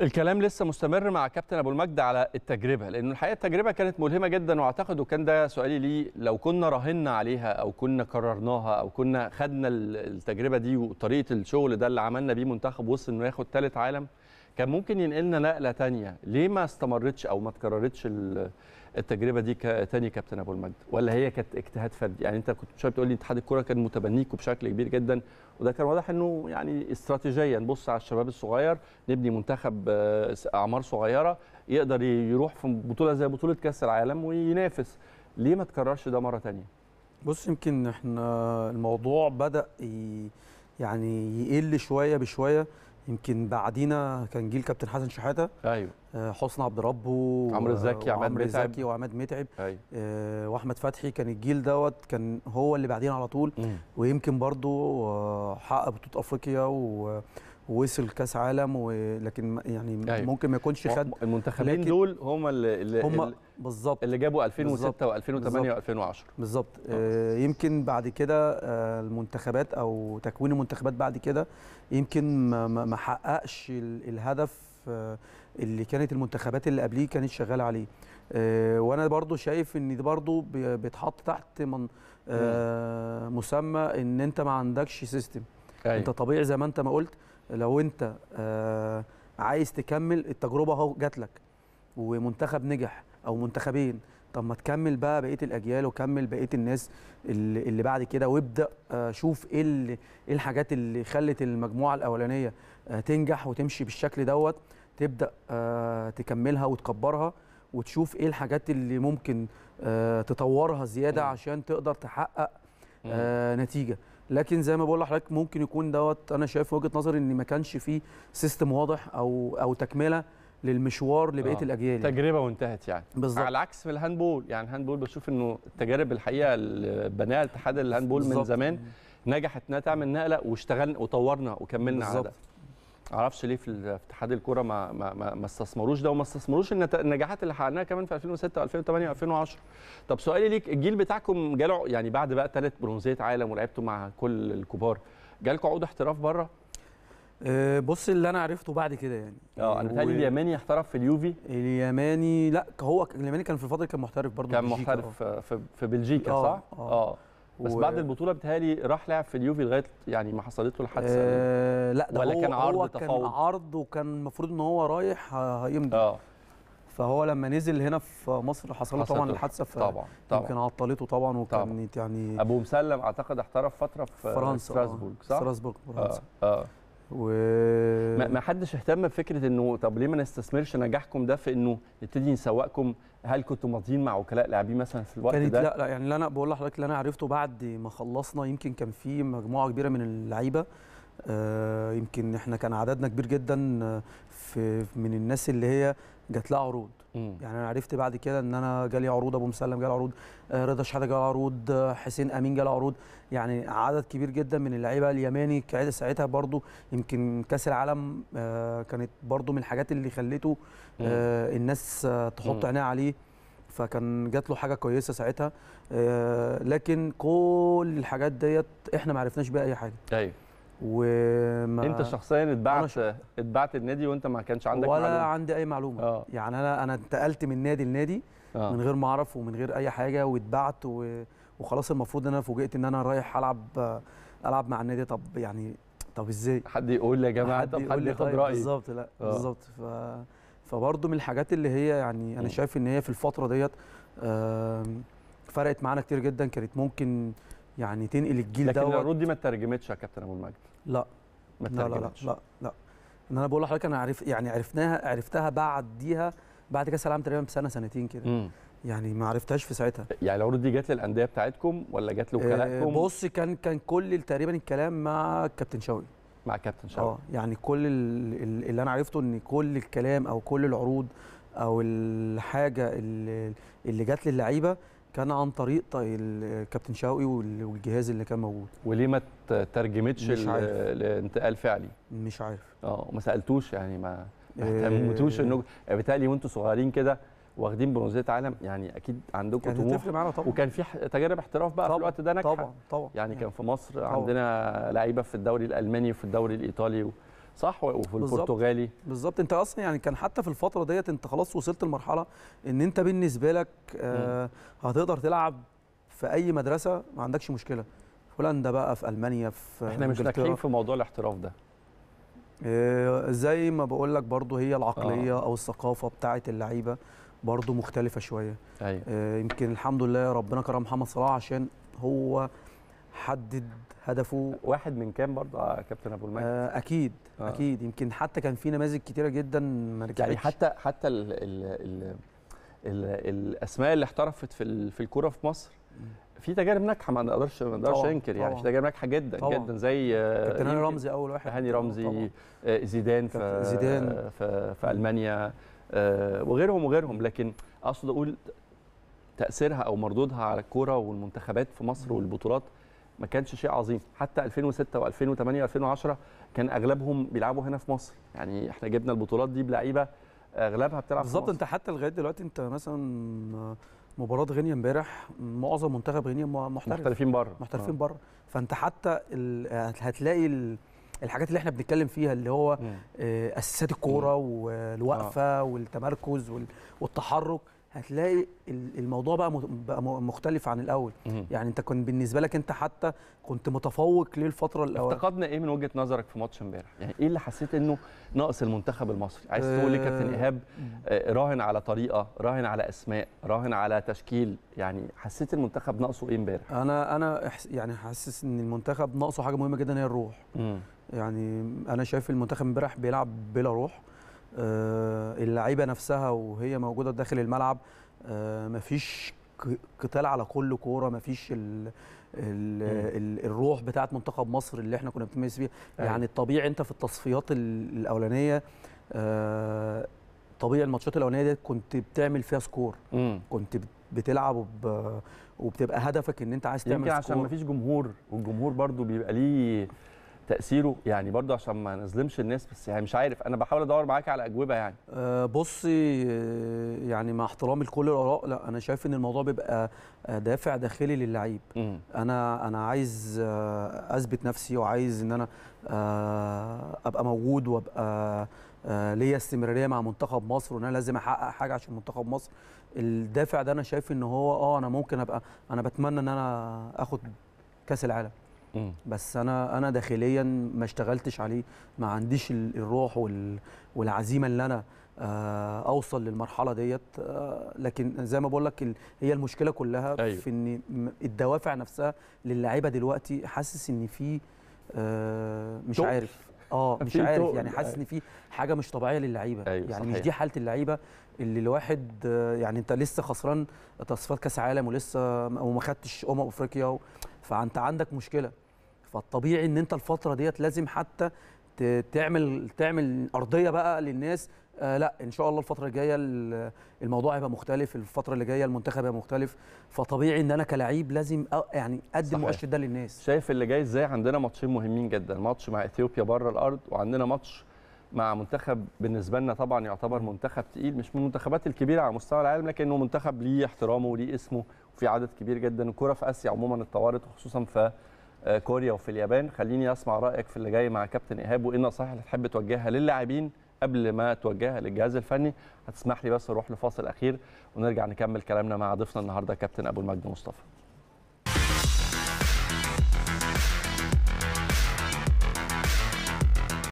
الكلام لسه مستمر مع كابتن ابو المجد على التجربه لان الحقيقه التجربه كانت ملهمه جدا واعتقد وكان ده سؤالي ليه لو كنا راهنا عليها او كنا قررناها او كنا خدنا التجربه دي وطريقه الشغل ده اللي عملنا بيه منتخب وصل انه ياخد ثالث عالم كان ممكن ينقلنا نقله تانية ليه ما استمرتش او ما تكررتش التجربه دي تاني كابتن ابو المجد ولا هي كانت اجتهاد فردي يعني انت كنت شويه بتقول لي اتحاد الكوره كان متبنيكوا بشكل كبير جدا وده كان واضح انه يعني استراتيجيا نبص على الشباب الصغير نبني منتخب آه، اعمار صغيره يقدر يروح في بطوله زي بطوله كاس العالم وينافس ليه ما تكررش ده مره تانية بص يمكن احنا الموضوع بدا يعني يقل شويه بشويه يمكن بعدينا كان جيل كابتن حسن شحاته ايوه آه، حسن عبد ربه عمرو الزكي وعماد متعب وعماد متعب أيوة. آه، واحمد فتحي كان الجيل دوت كان هو اللي بعدين على طول مم. ويمكن برضه آه، حقق بطوله افريقيا و وصل كاس عالم ولكن يعني أيوة. ممكن ما يكونش خد المنتخبين دول هم اللي هم بالظبط اللي جابوا 2006 و2008 و2010 بالظبط آه. آه، يمكن بعد كده آه، المنتخبات او تكوين المنتخبات بعد كده يمكن ما حققش الهدف اللي كانت المنتخبات اللي قبليه كانت شغاله عليه وانا برضو شايف ان دي برضو بيتحط تحت من مسمى ان انت ما عندكش سيستم أيوة. انت طبيعي زي ما انت ما قلت لو انت آه، عايز تكمل التجربه اهو جات لك ومنتخب نجح او منتخبين طب ما تكمل بقى بقيه الاجيال وكمل بقيه الناس اللي, اللي بعد كده وابدا آه، شوف ايه ايه الحاجات اللي خلت المجموعه الاولانيه آه، تنجح وتمشي بالشكل دوت تبدا تكملها وتكبرها وتشوف ايه الحاجات اللي ممكن تطورها زياده عشان تقدر تحقق نتيجه لكن زي ما بقول لحضرتك ممكن يكون دوت انا شايف وجهه نظري ان ما كانش فيه سيستم واضح او او تكمله للمشوار لبقيه آه. الاجيال يعني. تجربه يعني. وانتهت يعني بالظبط على عكس من الهاندبول يعني الهاندبول بشوف انه التجارب الحقيقه اللي بناها اتحاد الهاندبول من زمان نجحت انها تعمل نقله واشتغلنا وطورنا وكملنا بالزبط. على ده معرفش ليه في اتحاد الكوره ما ما ما استثمروش ده وما استثمروش النجاحات اللي حققناها كمان في 2006 و2008 و2010 طب سؤالي ليك الجيل بتاعكم جاله يعني بعد بقى ثلاث برونزيه عالم ولعبتوا مع كل الكبار جالكم عقود احتراف بره آه، بص اللي انا عرفته بعد كده يعني اه انا بتهيألي اليماني احترف في اليوفي اليماني لا هو اليماني كان في الفتره كان محترف برضه كان محترف في بلجيكا آه. آه، صح؟ اه, آه. بس و... بعد البطوله بتهالي راح لعب في اليوفي لغايه يعني ما حصلت له الحادثه آه لا ده ولا هو كان عرض هو تفاوض كان عرض وكان المفروض ان هو رايح هيمضي آه. فهو لما نزل هنا في مصر حصل له طبعا الحادثه طبعا طبعا كان عطلته طبعا وكانت يعني ابو مسلم اعتقد احترف فتره في فرنسا آه، ستراسبورج صح؟ فرنسا آه. آه. و ما حدش اهتم بفكره انه طب ليه ما نستثمرش نجاحكم ده في انه نبتدي نسوقكم هل كنتوا ماضيين مع وكلاء لاعبين مثلا في الوقت كانت ده؟ لا لا يعني اللي انا بقول لحضرتك اللي انا عرفته بعد ما خلصنا يمكن كان في مجموعه كبيره من اللعيبه آه، يمكن احنا كان عددنا كبير جدا آه، في من الناس اللي هي جات لها عروض مم. يعني انا عرفت بعد كده ان انا جالي عروض ابو مسلم جالي عروض آه، رضا شحاته جالي عروض حسين امين جالي عروض يعني عدد كبير جدا من اللعيبه اليماني ساعتها برضو يمكن كاس العالم كانت برضو من الحاجات اللي خليته الناس تحط عينيها عليه فكان جات له حاجه كويسه ساعتها لكن كل الحاجات ديت احنا ما عرفناش بيها اي حاجه ايوه وما انت شخصيا اتبعت ش... اتبعت النادي وانت ما كانش عندك ولا معلومة. عندي اي معلومه آه. يعني انا انا انتقلت من نادي لنادي آه. من غير ما اعرف ومن غير اي حاجه واتبعت و... وخلاص المفروض ان انا فوجئت ان انا رايح العب العب مع النادي طب يعني طب ازاي حد يقول يا جماعه حد طب حد ياخد طيب، رايي بالظبط لا آه. بالظبط ف فبرضه من الحاجات اللي هي يعني انا شايف ان هي في الفتره ديت فرقت معانا كتير جدا كانت ممكن يعني تنقل الجيل ده لكن العروض دي ما اترجمتش يا كابتن ابو المجد لا ما لا لا لا لا ان انا بقول لحضرتك انا عرف يعني عرفناها عرفتها بعديها بعد كاس العالم تقريبا بسنه سنتين كده يعني ما عرفتهاش في ساعتها يعني العروض دي جت للانديه بتاعتكم ولا جت آه، لوكالاتكم بص كان كان كل تقريبا الكلام مع كابتن شوقي مع كابتن شوقي اه يعني كل اللي انا عرفته ان كل الكلام او كل العروض او الحاجه اللي, اللي جت للعيبه كان عن طريق الكابتن شوقي والجهاز اللي كان موجود وليه ما ترجمتش لانتقال فعلي مش عارف اه وما سالتوش يعني ما ما آه، اهتمتوش إيه انكم يعني بالتالي وانتم صغيرين كده واخدين برونزيه عالم يعني اكيد عندكم طموح طبعا وكان في تجارب احتراف بقى طبعًا في الوقت ده ناجحه طبعا طبعا يعني كان في مصر طبعًا عندنا لعيبه في الدوري الالماني وفي الدوري الايطالي صح وفي البرتغالي بالظبط انت اصلا يعني كان حتى في الفتره ديت انت خلاص وصلت لمرحله ان انت بالنسبه لك آه هتقدر تلعب في اي مدرسه ما عندكش مشكله في هولندا بقى في المانيا في احنا مش ناجحين في موضوع الاحتراف ده آه، زي ما بقول لك برضو هي العقليه آه. او الثقافه بتاعه اللعيبه برضو مختلفه شويه أيوة. آه، يمكن الحمد لله ربنا كرم محمد صلاح عشان هو حدد هدفه واحد من كام برضه يا آه، كابتن ابو المجد آه اكيد آه. اكيد يمكن حتى كان في نماذج كتيره جدا ما رجعتش يعني حتى حتى الـ الـ الـ الـ الاسماء اللي احترفت في في الكوره في مصر في تجارب ناجحه ما نقدرش ما نقدرش انكر يعني في تجارب ناجحه جدا طبعا. جدا زي آه، كابتن هاني رمزي اول واحد هاني رمزي طبعا. آه، زيدان في زيدان في, في المانيا وغيرهم وغيرهم لكن اقصد اقول تاثيرها او مردودها على الكوره والمنتخبات في مصر والبطولات ما كانش شيء عظيم حتى 2006 و2008 و2010 كان اغلبهم بيلعبوا هنا في مصر يعني احنا جبنا البطولات دي بلعيبه اغلبها بتلعب بالظبط انت حتى لغايه دلوقتي انت مثلا مباراه غينيا امبارح معظم منتخب غينيا محترف محترفين بره محترفين آه. بره فانت حتى هتلاقي الحاجات اللي احنا بنتكلم فيها اللي هو آه، اساسات الكوره والوقفه آه. والتمركز والتحرك هتلاقي الموضوع بقى بقى مختلف عن الاول يعني انت كان بالنسبه لك انت حتى كنت متفوق ليه الفتره الاولانيه افتقدنا ايه من وجهه نظرك في ماتش امبارح يعني ايه اللي حسيت انه ناقص المنتخب المصري عايز تقول لي كابتن آه، ايهاب آه، راهن على طريقه راهن على اسماء راهن على تشكيل يعني حسيت المنتخب ناقصه ايه امبارح انا انا يعني حاسس ان المنتخب ناقصه حاجه مهمه جدا هي الروح يعني انا شايف المنتخب امبارح بيلعب بلا روح آه، اللعيبه نفسها وهي موجوده داخل الملعب آه، مفيش قتال على كل كوره مفيش ال الروح بتاعت منتخب مصر اللي احنا كنا بنتميز بيها أيوة. يعني الطبيعي انت في التصفيات الاولانيه آه، طبيعي الماتشات الاولانيه دي كنت بتعمل فيها سكور كنت بتلعب وب... وبتبقى هدفك ان انت عايز تعمل يمكن سكور. عشان مفيش جمهور والجمهور برضو بيبقى ليه تاثيره يعني برضه عشان ما نظلمش الناس بس يعني مش عارف انا بحاول ادور معاك على اجوبه يعني آه، بصي آه، يعني مع احترامي لكل الاراء لا انا شايف ان الموضوع بيبقى آه، دافع داخلي للعيب انا انا عايز اثبت نفسي وعايز ان انا ابقى موجود وابقى ليا استمراريه مع منتخب مصر وان انا لازم احقق حاجه عشان منتخب مصر الدافع ده انا شايف ان هو اه انا ممكن ابقى انا بتمنى ان انا اخد كاس العالم بس انا انا داخليا ما اشتغلتش عليه ما عنديش الروح والعزيمه اللي انا آه، اوصل للمرحله ديت آه، لكن زي ما بقول لك هي المشكله كلها أيوه. في ان الدوافع نفسها للاعيبه دلوقتي حاسس ان في آه، مش عارف اه مش عارف يعني حاسس ان في حاجه مش طبيعيه للعيبه أيوة يعني صحيح. مش دي حاله اللعيبه اللي الواحد يعني انت لسه خسران تصفيات كاس عالم ولسه وما خدتش امم افريقيا فانت عندك مشكله فالطبيعي ان انت الفتره ديت لازم حتى تعمل تعمل ارضيه بقى للناس آه لا ان شاء الله الفتره الجايه الموضوع هيبقى مختلف الفتره اللي جايه المنتخب هيبقى مختلف فطبيعي ان انا كلاعب لازم يعني اقدم المؤشر ده للناس شايف اللي جاي ازاي عندنا ماتشين مهمين جدا ماتش مع اثيوبيا بره الارض وعندنا ماتش مع منتخب بالنسبه لنا طبعا يعتبر منتخب تقيل مش من المنتخبات الكبيره على مستوى العالم لكنه منتخب ليه احترامه وليه اسمه وفي عدد كبير جدا الكره في اسيا عموما اتطورت وخصوصا في آه، كوريا وفي اليابان خليني اسمع رايك في اللي جاي مع كابتن ايهاب وايه النصائح اللي تحب توجهها للاعبين قبل ما توجهها للجهاز الفني هتسمح لي بس اروح لفاصل اخير ونرجع نكمل كلامنا مع ضيفنا النهارده كابتن ابو المجد مصطفى